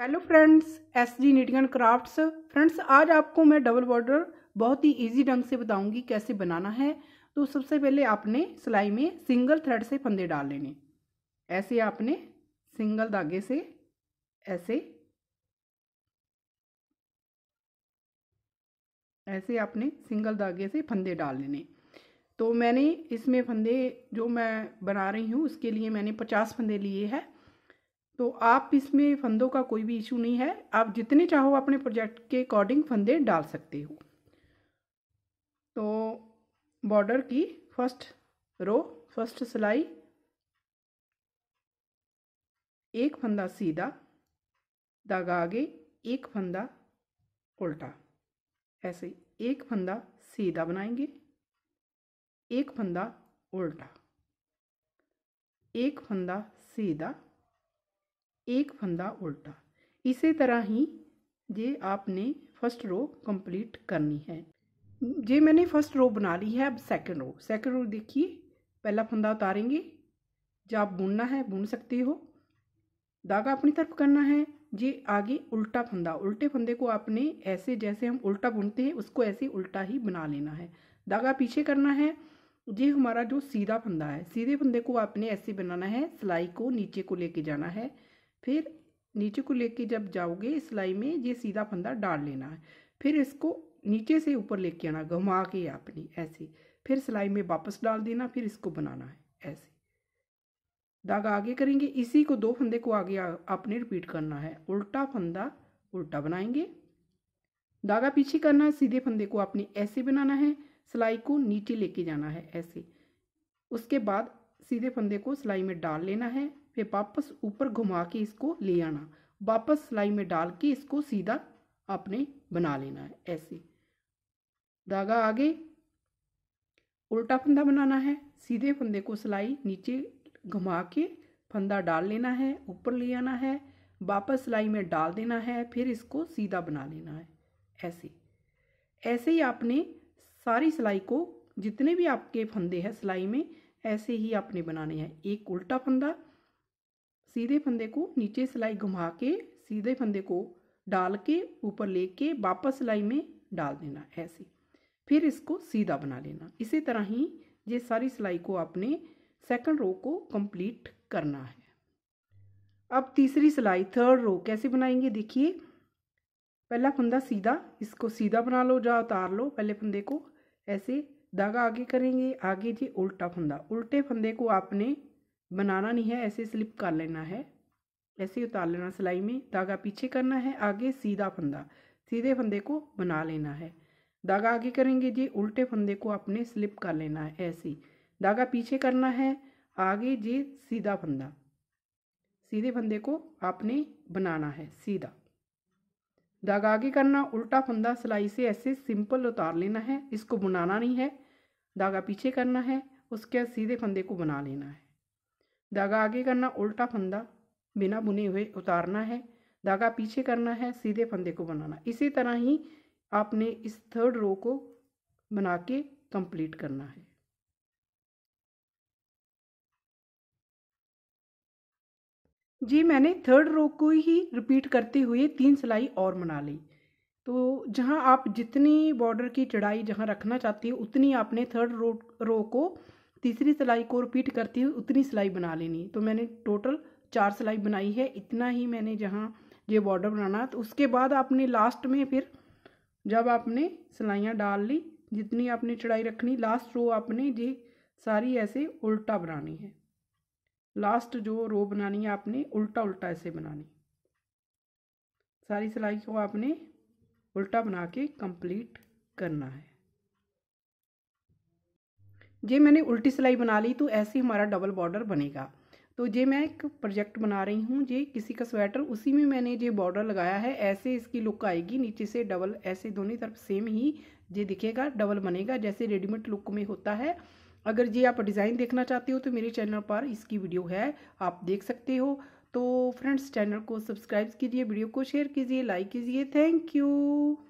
hello friends S G knitting and crafts friends आज आपको मैं डबल बॉर्डर बहुत ही इजी ढंग से बताऊंगी कैसे बनाना है तो सबसे पहले आपने सिलाई में सिंगल थ्रेड से फंदे डाल लेने ऐसे आपने सिंगल धागे से ऐसे ऐसे आपने सिंगल धागे से फंदे डाल लेने तो मैंने इसमें फंदे जो मैं बना रही हूँ उसके लिए मैंने पचास फंदे लिए हैं तो आप इसमें फंदों का कोई भी इशू नहीं है आप जितने चाहो अपने प्रोजेक्ट के अकॉर्डिंग फंदे डाल सकते हो तो बॉर्डर की फर्स्ट रो फर्स्ट सिलाई एक फंदा सीधा धागा आगे एक फंदा उल्टा ऐसे एक फंदा सीधा बनाएंगे एक फंदा उल्टा एक फंदा सीधा एक फंदा उल्टा इसी तरह ही ये आपने फर्स्ट रो कंप्लीट करनी है जे मैंने फर्स्ट रो बना ली है अब सेकंड रो सेकंड रो देखिए पहला फंदा उतारेंगे जो आप बुनना है बुन सकते हो धागा अपनी तरफ करना है जे आगे उल्टा फंदा उल्टे फंदे को आपने ऐसे जैसे हम उल्टा बुनते हैं उसको ऐसे उल्टा ही बना लेना है धागा पीछे करना है ये हमारा जो सीधा फंदा है सीधे फंदे को आपने ऐसे बनाना है सिलाई को नीचे को लेके जाना है फिर नीचे को लेके जब जाओगे सिलाई में ये सीधा फंदा डाल लेना है फिर इसको नीचे से ऊपर लेके आना घुमा के अपनी ऐसे फिर सिलाई में वापस डाल देना फिर इसको बनाना है ऐसे धागा आगे करेंगे इसी को दो फंदे को आगे आपने रिपीट करना है उल्टा फंदा उल्टा बनाएंगे धागा पीछे करना है सीधे फंदे को आपने ऐसे बनाना है सिलाई को नीचे लेके जाना है ऐसे उसके बाद सीधे फंदे को सिलाई में डाल लेना है फिर वापस ऊपर घुमा के इसको ले आना वापस सिलाई में डाल के इसको सीधा आपने बना लेना है ऐसे धागा आगे उल्टा फंदा बनाना है सीधे फंदे को सिलाई नीचे घुमा के फंदा डाल लेना है ऊपर ले आना है वापस सिलाई में डाल देना है फिर इसको सीधा बना लेना है ऐसे ऐसे ही आपने सारी सिलाई को जितने भी आपके फंदे हैं सिलाई में ऐसे ही आपने बनाने हैं एक उल्टा फंदा सीधे फंदे को नीचे सिलाई घुमा के सीधे फंदे को डाल के ऊपर लेके वापस सिलाई में डाल देना ऐसे फिर इसको सीधा बना लेना इसी तरह ही ये सारी सिलाई को आपने सेकंड रो को कंप्लीट करना है अब तीसरी सिलाई थर्ड रो कैसे बनाएंगे देखिए पहला फंदा सीधा इसको सीधा बना लो या उतार लो पहले फंदे को ऐसे धागा आगे करेंगे आगे जी उल्टा फंदा उल्टे फंदे को आपने बनाना नहीं है ऐसे स्लिप कर लेना है ऐसे उतार लेना सिलाई में धागा पीछे करना है आगे सीधा फंदा सीधे फंदे को बना लेना है धागा आगे करेंगे जी उल्टे फंदे को आपने स्लिप कर लेना है ऐसे धागा पीछे करना है आगे जी सीधा फंदा सीधे फंदे को आपने बनाना है सीधा धागा आगे करना उल्टा फंदा सिलाई से ऐसे सिंपल उतार लेना है इसको बुनाना नहीं है धागा पीछे करना है उसके बाद सीधे फंदे को बना लेना है धागा आगे करना उल्टा फंदा बिना बुने हुए उतारना है धागा पीछे करना है सीधे फंदे को बनाना इसी तरह ही आपने इस थर्ड रो को बना के कंप्लीट करना है जी मैंने थर्ड रो को ही रिपीट करते हुए तीन सिलाई और बना ली तो जहाँ आप जितनी बॉर्डर की चढ़ाई जहां रखना चाहती हैं उतनी आपने थर्ड रो रो को तीसरी सिलाई को रिपीट करते हुए उतनी सिलाई बना लेनी तो मैंने टोटल चार सिलाई बनाई है इतना ही मैंने जहाँ ये बॉर्डर बनाना तो उसके बाद आपने लास्ट में फिर जब आपने सिलाइयाँ डाल ली जितनी आपने चढ़ाई रखनी लास्ट रो आपने ये सारी ऐसे उल्टा बनानी है लास्ट जो रो बनानी है आपने उल्टा उल्टा ऐसे बनानी सारी सिलाई को आपने उल्टा बना के कंप्लीट करना है जे मैंने उल्टी सिलाई बना ली तो ऐसे हमारा डबल बॉर्डर बनेगा तो ये मैं एक प्रोजेक्ट बना रही हूँ जे किसी का स्वेटर उसी में मैंने जे बॉर्डर लगाया है ऐसे इसकी लुक आएगी नीचे से डबल ऐसे दोनों तरफ सेम ही ये दिखेगा डबल बनेगा जैसे रेडीमेड लुक में होता है अगर ये आप डिज़ाइन देखना चाहते हो तो मेरे चैनल पर इसकी वीडियो है आप देख सकते हो तो फ्रेंड्स चैनल को सब्सक्राइब कीजिए वीडियो को शेयर कीजिए लाइक कीजिए थैंक यू